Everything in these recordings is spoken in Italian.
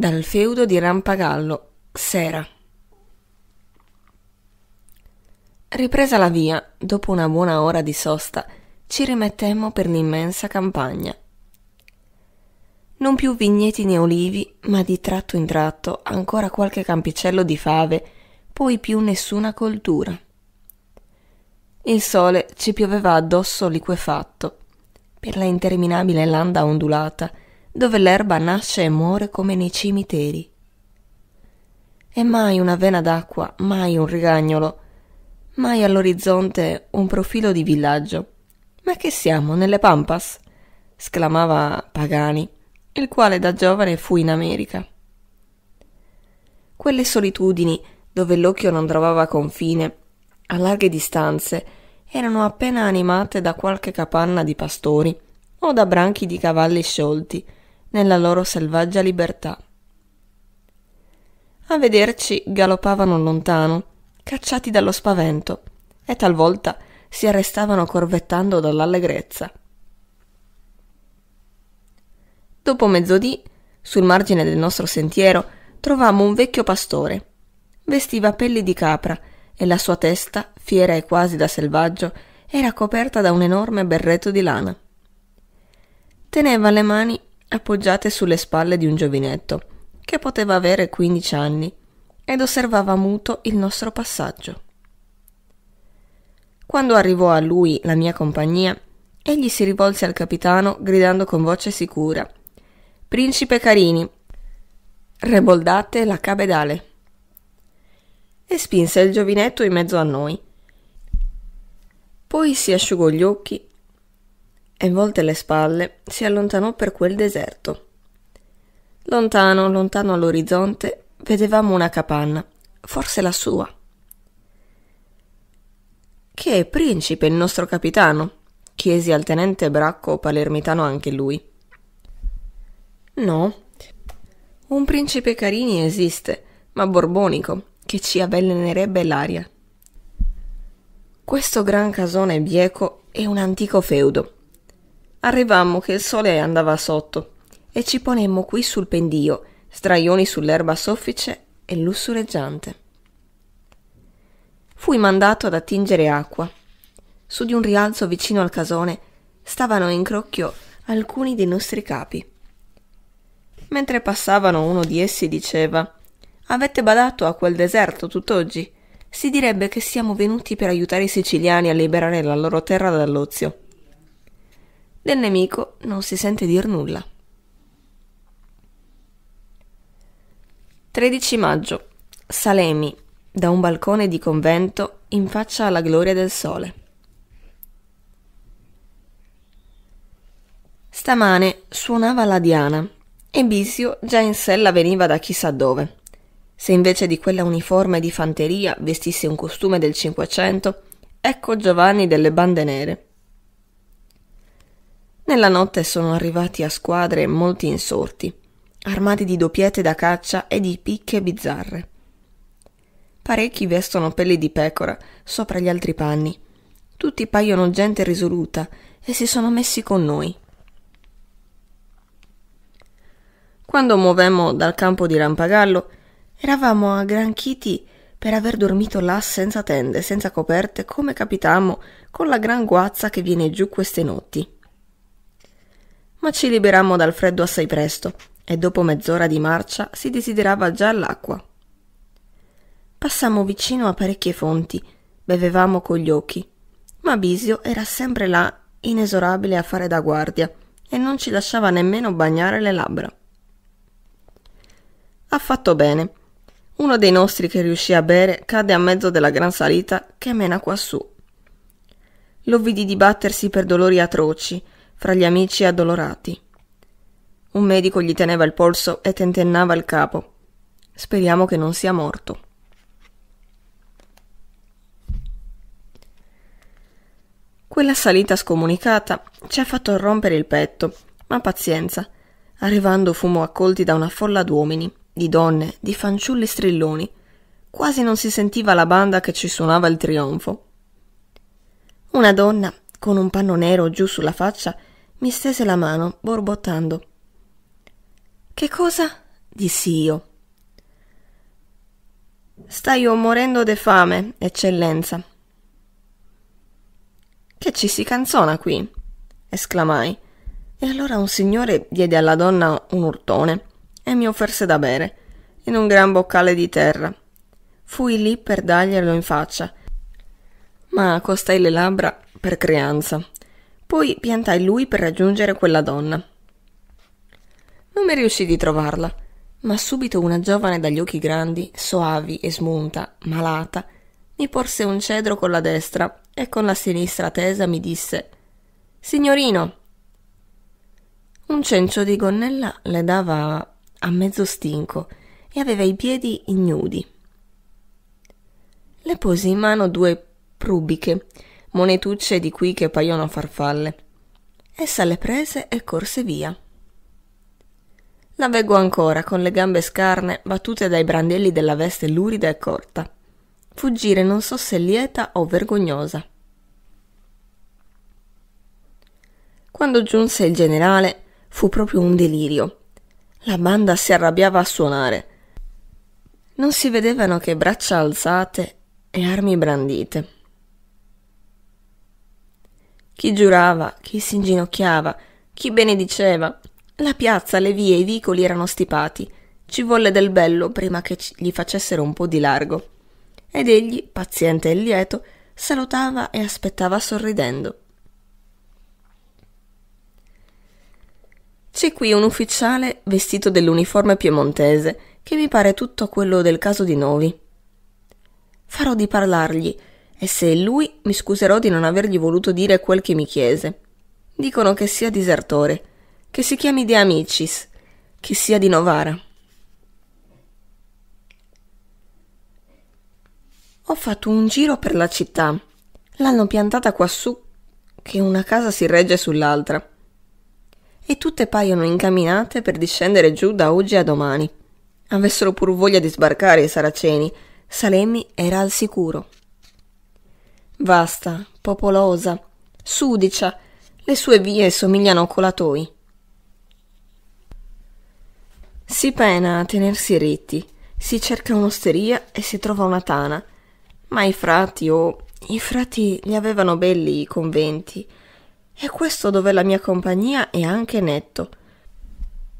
Dal feudo di Rampagallo, Sera. Ripresa la via, dopo una buona ora di sosta, ci rimettemmo per l'immensa campagna. Non più vigneti né olivi, ma di tratto in tratto ancora qualche campicello di fave, poi più nessuna coltura. Il sole ci pioveva addosso liquefatto. Per la interminabile landa ondulata, dove l'erba nasce e muore come nei cimiteri. E mai una vena d'acqua, mai un rigagnolo, mai all'orizzonte un profilo di villaggio. Ma che siamo, nelle Pampas? esclamava Pagani, il quale da giovane fu in America. Quelle solitudini dove l'occhio non trovava confine, a larghe distanze, erano appena animate da qualche capanna di pastori o da branchi di cavalli sciolti, nella loro selvaggia libertà. A vederci galoppavano lontano, cacciati dallo spavento, e talvolta si arrestavano corvettando dall'allegrezza. Dopo mezzodì, sul margine del nostro sentiero, trovammo un vecchio pastore. Vestiva pelli di capra e la sua testa, fiera e quasi da selvaggio, era coperta da un enorme berretto di lana. Teneva le mani appoggiate sulle spalle di un giovinetto, che poteva avere 15 anni, ed osservava muto il nostro passaggio. Quando arrivò a lui la mia compagnia, egli si rivolse al capitano gridando con voce sicura Principe Carini, reboldate la cabedale. E spinse il giovinetto in mezzo a noi. Poi si asciugò gli occhi e volte le spalle si allontanò per quel deserto. Lontano, lontano all'orizzonte, vedevamo una capanna, forse la sua. Che è principe il nostro capitano? chiesi al tenente Bracco palermitano anche lui. No, un principe Carini esiste, ma borbonico, che ci avvelenerebbe l'aria. Questo gran casone bieco è un antico feudo Arrivammo che il sole andava sotto e ci ponemmo qui sul pendio, straioni sull'erba soffice e lussureggiante. Fui mandato ad attingere acqua. Su di un rialzo vicino al casone stavano in crocchio alcuni dei nostri capi. Mentre passavano uno di essi diceva Avete badato a quel deserto tutt'oggi? Si direbbe che siamo venuti per aiutare i siciliani a liberare la loro terra dall'ozio del nemico non si sente dir nulla. 13 maggio. Salemi, da un balcone di convento in faccia alla gloria del sole. Stamane suonava la diana e Bisio già in sella veniva da chissà dove. Se invece di quella uniforme di fanteria vestisse un costume del Cinquecento, ecco Giovanni delle bande nere nella notte sono arrivati a squadre molti insorti, armati di doppiette da caccia e di picche bizzarre. Parecchi vestono pelli di pecora sopra gli altri panni. Tutti paiono gente risoluta e si sono messi con noi. Quando muovemmo dal campo di Rampagallo, eravamo aggranchiti per aver dormito là senza tende, senza coperte, come capitammo con la gran guazza che viene giù queste notti ma ci liberammo dal freddo assai presto e dopo mezz'ora di marcia si desiderava già l'acqua. Passammo vicino a parecchie fonti, bevevamo con gli occhi, ma Bisio era sempre là, inesorabile a fare da guardia, e non ci lasciava nemmeno bagnare le labbra. Ha fatto bene. Uno dei nostri che riuscì a bere cadde a mezzo della gran salita che mena quassù. Lo vidi dibattersi per dolori atroci, fra gli amici addolorati. Un medico gli teneva il polso e tentennava il capo. Speriamo che non sia morto. Quella salita scomunicata ci ha fatto rompere il petto, ma pazienza. Arrivando fumo accolti da una folla d'uomini, di donne, di fanciulli strilloni. Quasi non si sentiva la banda che ci suonava il trionfo. Una donna, con un panno nero giù sulla faccia, mi stese la mano, borbottando. Che cosa? dissi io. Sta morendo de fame, eccellenza. Che ci si canzona qui? esclamai. E allora un signore diede alla donna un urtone e mi offerse da bere, in un gran boccale di terra. Fui lì per darglielo in faccia, ma accostai le labbra per creanza poi piantai lui per raggiungere quella donna. Non mi riuscì di trovarla, ma subito una giovane dagli occhi grandi, soavi e smunta, malata, mi porse un cedro con la destra e con la sinistra tesa mi disse Signorino. Un cencio di gonnella le dava a mezzo stinco e aveva i piedi ignudi. Le posi in mano due prubiche monetucce di qui che paiono farfalle. Essa le prese e corse via. La veggo ancora, con le gambe scarne, battute dai brandelli della veste lurida e corta. Fuggire non so se lieta o vergognosa. Quando giunse il generale, fu proprio un delirio. La banda si arrabbiava a suonare. Non si vedevano che braccia alzate e armi brandite. Chi giurava, chi si inginocchiava, chi benediceva. La piazza, le vie, i vicoli erano stipati. Ci volle del bello prima che gli facessero un po' di largo. Ed egli, paziente e lieto, salutava e aspettava sorridendo. C'è qui un ufficiale vestito dell'uniforme piemontese che mi pare tutto quello del caso di Novi. Farò di parlargli, e se è lui, mi scuserò di non avergli voluto dire quel che mi chiese. Dicono che sia disertore, che si chiami De Amicis, che sia di Novara. Ho fatto un giro per la città. L'hanno piantata quassù che una casa si regge sull'altra. E tutte paiono incamminate per discendere giù da oggi a domani. Avessero pur voglia di sbarcare i saraceni, Salemi era al sicuro vasta, popolosa, sudicia, le sue vie somigliano a colatoi. Si pena a tenersi ritti, si cerca un'osteria e si trova una tana, ma i frati o oh, i frati li avevano belli i conventi, e questo dove la mia compagnia è anche netto.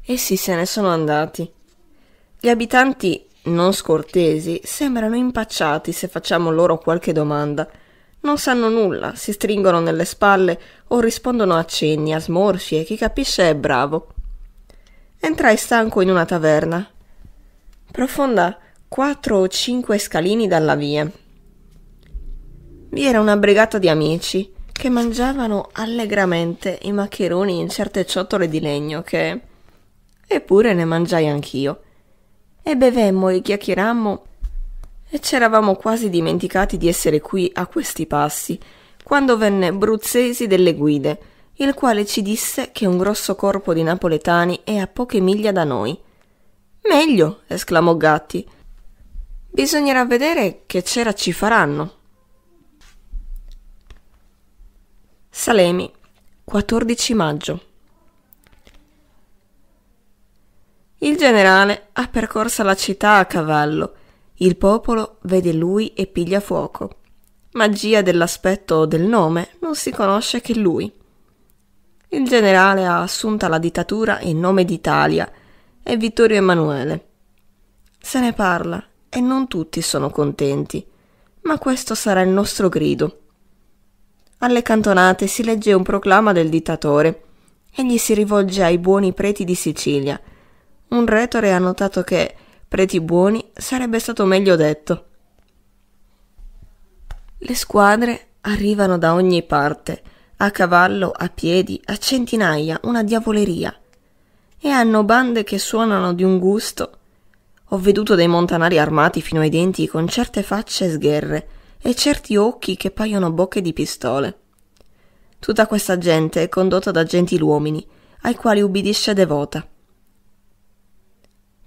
Essi se ne sono andati. Gli abitanti non scortesi sembrano impacciati se facciamo loro qualche domanda non sanno nulla, si stringono nelle spalle o rispondono a cenni, a smorfie, chi capisce è bravo. Entrai stanco in una taverna, profonda quattro o cinque scalini dalla via. Vi era una brigata di amici che mangiavano allegramente i maccheroni in certe ciotole di legno che... Eppure ne mangiai anch'io. E bevemmo e chiacchierammo e c'eravamo quasi dimenticati di essere qui a questi passi, quando venne Bruzzesi delle guide, il quale ci disse che un grosso corpo di napoletani è a poche miglia da noi. Meglio, esclamò Gatti. Bisognerà vedere che cera ci faranno. Salemi, 14 maggio. Il generale ha percorsa la città a cavallo il popolo vede lui e piglia fuoco. Magia dell'aspetto o del nome, non si conosce che lui. Il generale ha assunta la dittatura in nome d'Italia e Vittorio Emanuele. Se ne parla e non tutti sono contenti, ma questo sarà il nostro grido. Alle cantonate si legge un proclama del dittatore. Egli si rivolge ai buoni preti di Sicilia. Un retore ha notato che preti buoni sarebbe stato meglio detto. Le squadre arrivano da ogni parte, a cavallo, a piedi, a centinaia, una diavoleria. E hanno bande che suonano di un gusto. Ho veduto dei montanari armati fino ai denti con certe facce sgherre e certi occhi che paiono bocche di pistole. Tutta questa gente è condotta da gentiluomini, ai quali ubbidisce devota.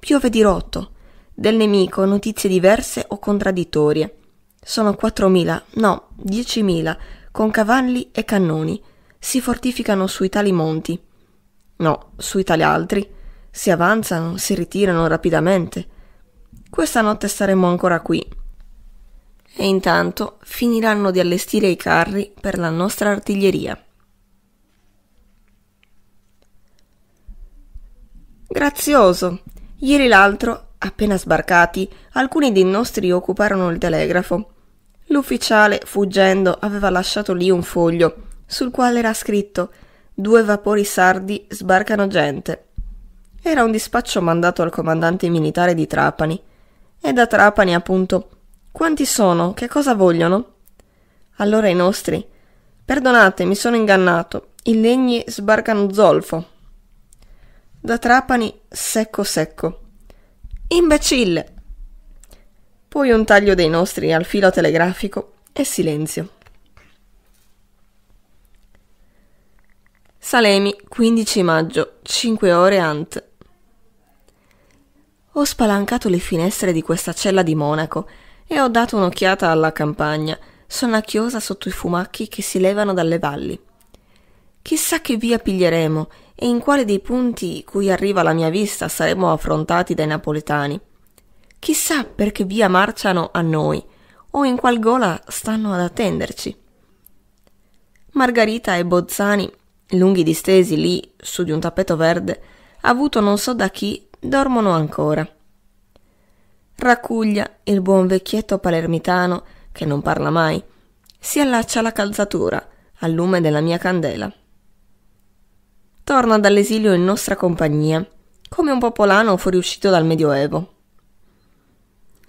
Piove di rotto. Del nemico notizie diverse o contraddittorie. Sono 4.000, no, 10.000, con cavalli e cannoni. Si fortificano sui tali monti. No, sui tali altri. Si avanzano, si ritirano rapidamente. Questa notte saremo ancora qui. E intanto finiranno di allestire i carri per la nostra artiglieria. Grazioso, Ieri l'altro, appena sbarcati, alcuni dei nostri occuparono il telegrafo. L'ufficiale, fuggendo, aveva lasciato lì un foglio, sul quale era scritto Due vapori sardi sbarcano gente. Era un dispaccio mandato al comandante militare di Trapani. E da Trapani, appunto, quanti sono? Che cosa vogliono? Allora i nostri. Perdonate, mi sono ingannato. I legni sbarcano zolfo, da Trapani secco secco. Imbecille! Poi un taglio dei nostri al filo telegrafico e silenzio. Salemi, 15 maggio, 5 ore ante. Ho spalancato le finestre di questa cella di Monaco e ho dato un'occhiata alla campagna, sonnacchiosa sotto i fumacchi che si levano dalle valli. Chissà che via piglieremo e in quale dei punti cui arriva la mia vista saremo affrontati dai napoletani. Chissà perché via marciano a noi o in qual gola stanno ad attenderci. Margarita e Bozzani, lunghi distesi lì su di un tappeto verde, avuto non so da chi, dormono ancora. Raccuglia, il buon vecchietto palermitano, che non parla mai, si allaccia alla calzatura al lume della mia candela torna dall'esilio in nostra compagnia, come un popolano fuoriuscito dal Medioevo.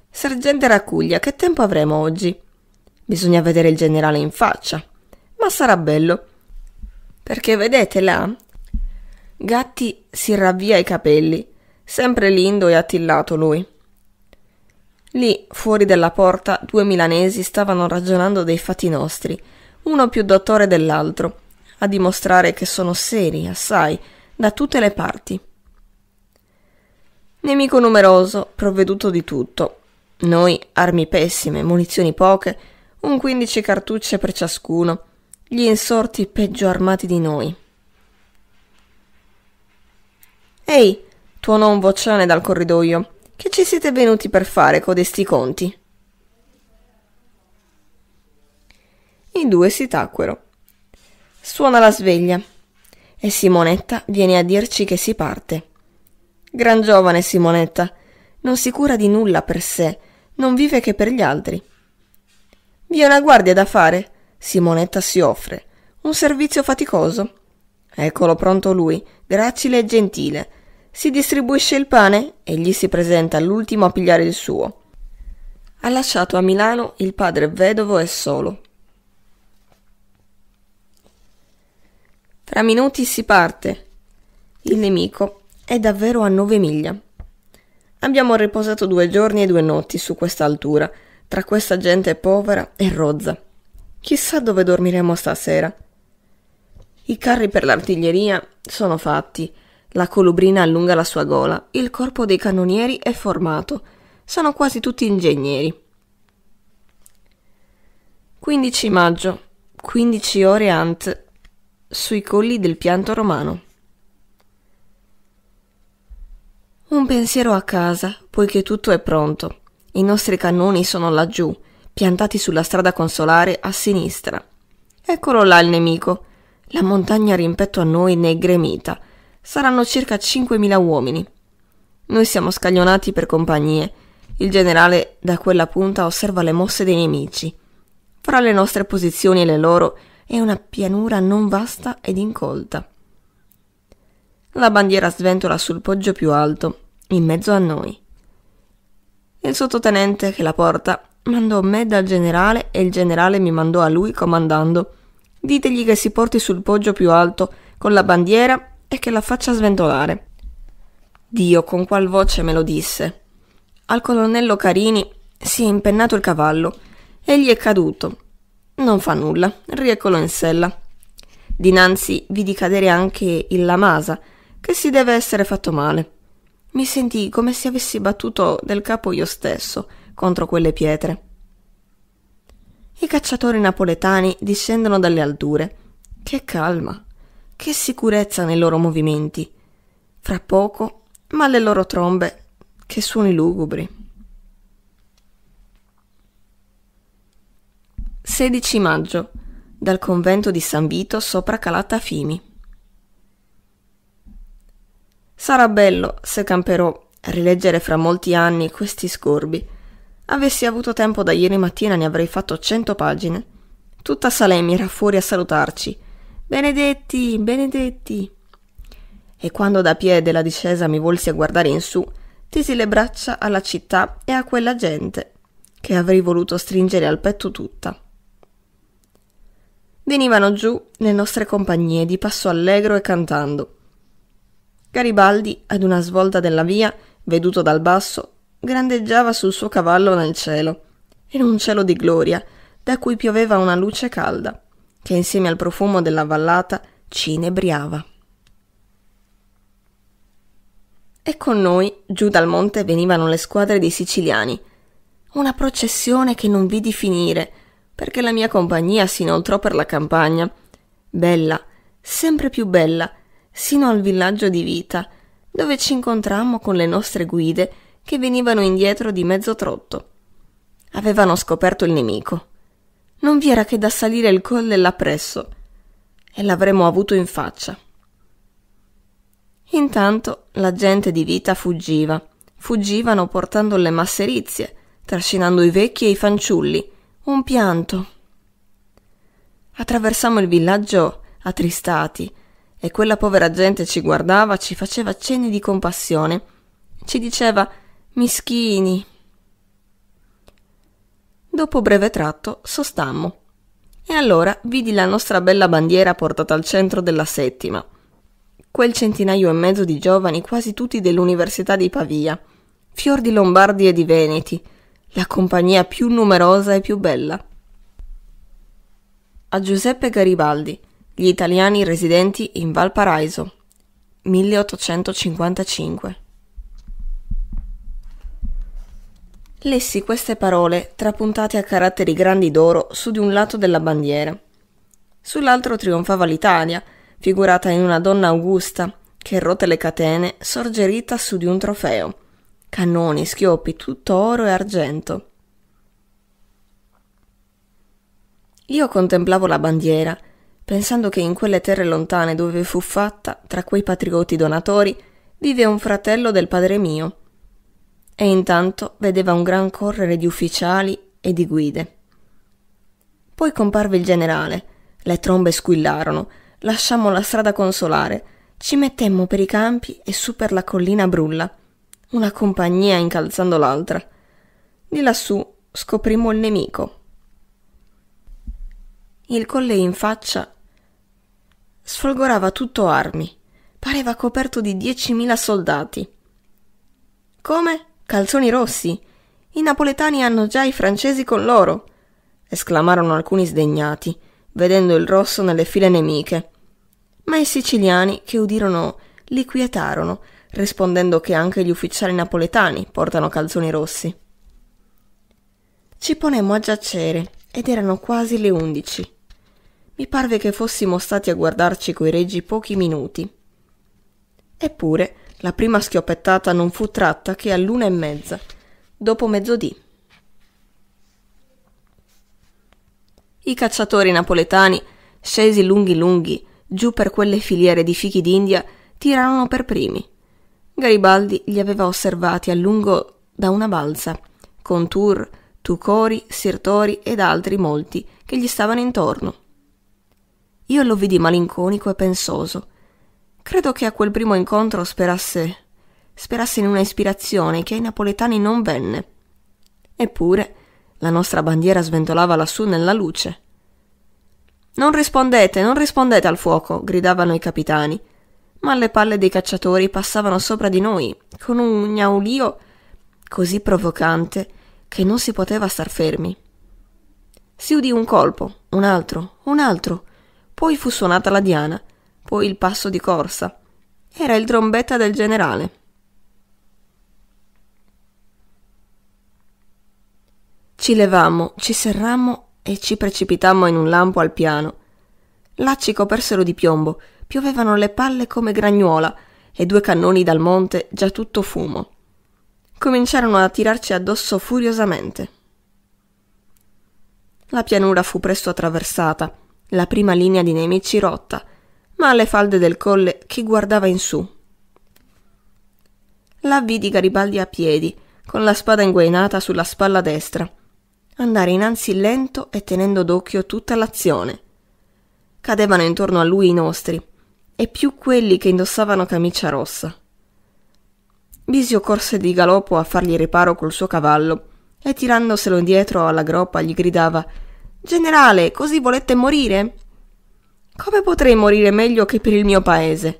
Sergente Raccuglia, che tempo avremo oggi? Bisogna vedere il generale in faccia. Ma sarà bello. Perché vedete là? Gatti si ravvia i capelli, sempre lindo e attillato lui. Lì, fuori della porta, due milanesi stavano ragionando dei fatti nostri, uno più dottore dell'altro, a dimostrare che sono seri, assai, da tutte le parti. Nemico numeroso, provveduto di tutto. Noi armi pessime, munizioni poche, un quindici cartucce per ciascuno, gli insorti peggio armati di noi. Ehi, tuonò un vocione dal corridoio. Che ci siete venuti per fare codesti conti? I due si tacquero. Suona la sveglia e Simonetta viene a dirci che si parte. Gran giovane Simonetta, non si cura di nulla per sé, non vive che per gli altri. Vi è una guardia da fare? Simonetta si offre. Un servizio faticoso? Eccolo pronto lui, gracile e gentile. Si distribuisce il pane e gli si presenta l'ultimo a pigliare il suo. Ha lasciato a Milano il padre vedovo e solo, Tra minuti si parte. Il nemico è davvero a nove miglia. Abbiamo riposato due giorni e due notti su questa altura, tra questa gente povera e rozza. Chissà dove dormiremo stasera. I carri per l'artiglieria sono fatti. La colubrina allunga la sua gola, il corpo dei cannonieri è formato. Sono quasi tutti ingegneri. 15 maggio, 15 ore ant sui colli del pianto romano. Un pensiero a casa, poiché tutto è pronto. I nostri cannoni sono laggiù, piantati sulla strada consolare a sinistra. Eccolo là il nemico. La montagna rimpetto a noi ne è gremita. Saranno circa 5.000 uomini. Noi siamo scaglionati per compagnie. Il generale da quella punta osserva le mosse dei nemici. Fra le nostre posizioni e le loro e una pianura non vasta ed incolta. La bandiera sventola sul poggio più alto, in mezzo a noi. Il sottotenente che la porta mandò me dal generale e il generale mi mandò a lui comandando. Ditegli che si porti sul poggio più alto con la bandiera e che la faccia sventolare. Dio con qual voce me lo disse. Al colonnello Carini si è impennato il cavallo. Egli è caduto non fa nulla, rieccolo in sella. Dinanzi vidi cadere anche il Lamasa, che si deve essere fatto male. Mi sentii come se avessi battuto del capo io stesso contro quelle pietre. I cacciatori napoletani discendono dalle alture. Che calma, che sicurezza nei loro movimenti. Fra poco, ma le loro trombe, che suoni lugubri. 16 maggio dal convento di San Vito sopra Calata Fimi. Sarà bello se camperò a rileggere fra molti anni questi scorbi. Avessi avuto tempo da ieri mattina ne avrei fatto cento pagine. Tutta Salemi era fuori a salutarci. Benedetti, benedetti. E quando da piede la discesa mi volsi a guardare in su, tesi le braccia alla città e a quella gente, che avrei voluto stringere al petto tutta venivano giù le nostre compagnie di passo allegro e cantando. Garibaldi, ad una svolta della via, veduto dal basso, grandeggiava sul suo cavallo nel cielo. in un cielo di gloria, da cui pioveva una luce calda, che insieme al profumo della vallata ci inebriava. E con noi, giù dal monte, venivano le squadre dei siciliani. Una processione che non vidi finire, perché la mia compagnia si inoltrò per la campagna, bella, sempre più bella, sino al villaggio di Vita, dove ci incontrammo con le nostre guide che venivano indietro di mezzo trotto. Avevano scoperto il nemico. Non vi era che da salire il colle là presso, e l'avremmo avuto in faccia. Intanto la gente di Vita fuggiva, fuggivano portando le masserizie, trascinando i vecchi e i fanciulli, un pianto. Attraversammo il villaggio attristati e quella povera gente ci guardava, ci faceva cenni di compassione, ci diceva mischini. Dopo breve tratto sostammo e allora vidi la nostra bella bandiera portata al centro della settima. Quel centinaio e mezzo di giovani, quasi tutti dell'Università di Pavia, fior di Lombardi e di Veneti, la compagnia più numerosa e più bella. A Giuseppe Garibaldi, gli italiani residenti in Valparaiso, 1855. Lessi queste parole trapuntate a caratteri grandi d'oro su di un lato della bandiera. Sull'altro trionfava l'Italia, figurata in una donna augusta, che rote le catene, sorgerita su di un trofeo, cannoni, schioppi, tutto oro e argento. Io contemplavo la bandiera, pensando che in quelle terre lontane dove fu fatta, tra quei patrioti donatori, vive un fratello del padre mio. E intanto vedeva un gran correre di ufficiali e di guide. Poi comparve il generale, le trombe squillarono, lasciammo la strada consolare, ci mettemmo per i campi e su per la collina brulla una compagnia incalzando l'altra. Di lassù scoprimmo il nemico. Il colle in faccia sfolgorava tutto armi. Pareva coperto di diecimila soldati. Come? Calzoni rossi? I napoletani hanno già i francesi con loro! esclamarono alcuni sdegnati, vedendo il rosso nelle file nemiche. Ma i siciliani, che udirono, li quietarono, rispondendo che anche gli ufficiali napoletani portano calzoni rossi. Ci ponemmo a giacere ed erano quasi le undici. Mi parve che fossimo stati a guardarci coi reggi pochi minuti. Eppure la prima schioppettata non fu tratta che all'una e mezza, dopo mezzodì. I cacciatori napoletani, scesi lunghi lunghi, giù per quelle filiere di fichi d'India, tirarono per primi Garibaldi li aveva osservati a lungo da una balza, con Tur, Tucori, Sirtori ed altri molti che gli stavano intorno. Io lo vidi malinconico e pensoso. Credo che a quel primo incontro sperasse sperasse in una ispirazione che ai napoletani non venne. Eppure la nostra bandiera sventolava lassù nella luce. Non rispondete, non rispondete al fuoco, gridavano i capitani ma le palle dei cacciatori passavano sopra di noi con un gnaulio così provocante che non si poteva star fermi. Si udì un colpo, un altro, un altro, poi fu suonata la diana, poi il passo di corsa. Era il trombetta del generale. Ci levammo, ci serrammo e ci precipitammo in un lampo al piano. Là ci copersero di piombo piovevano le palle come gragnuola e due cannoni dal monte già tutto fumo. Cominciarono a tirarci addosso furiosamente. La pianura fu presto attraversata, la prima linea di nemici rotta, ma alle falde del colle chi guardava in su. La vidi Garibaldi a piedi, con la spada inguainata sulla spalla destra, andare innanzi lento e tenendo d'occhio tutta l'azione. Cadevano intorno a lui i nostri, e più quelli che indossavano camicia rossa. Bisio corse di galoppo a fargli riparo col suo cavallo e tirandoselo indietro alla groppa gli gridava Generale, così volete morire? Come potrei morire meglio che per il mio paese?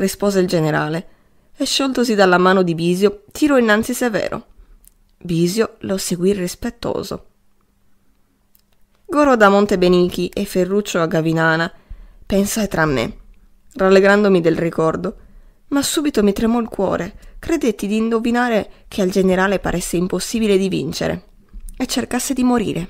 rispose il generale e scioltosi dalla mano di Bisio tirò innanzi Severo. Bisio lo seguì rispettoso. Goro da Monte Benichi e Ferruccio a Gavinana pensai tra me rallegrandomi del ricordo, ma subito mi tremò il cuore, credetti di indovinare che al generale paresse impossibile di vincere e cercasse di morire.